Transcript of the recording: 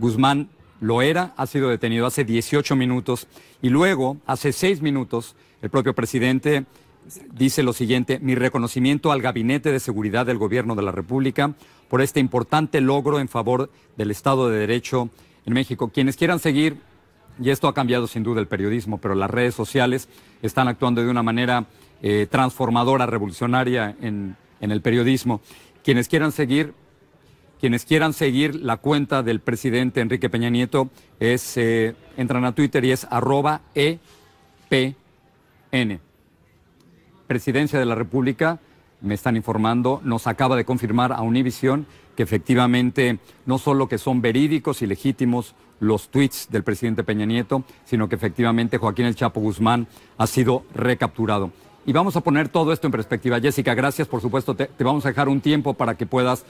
Guzmán lo era, ha sido detenido hace 18 minutos y luego, hace 6 minutos, el propio presidente dice lo siguiente, mi reconocimiento al Gabinete de Seguridad del Gobierno de la República por este importante logro en favor del Estado de Derecho en México. Quienes quieran seguir, y esto ha cambiado sin duda el periodismo, pero las redes sociales están actuando de una manera eh, transformadora, revolucionaria en el periodismo. Quienes quieran seguir, quienes quieran seguir la cuenta del presidente Enrique Peña Nieto es, eh, entran a Twitter y es arroba EPN. Presidencia de la República, me están informando, nos acaba de confirmar a Univisión que efectivamente no solo que son verídicos y legítimos los tweets del presidente Peña Nieto, sino que efectivamente Joaquín El Chapo Guzmán ha sido recapturado. Y vamos a poner todo esto en perspectiva. Jessica, gracias. Por supuesto, te vamos a dejar un tiempo para que puedas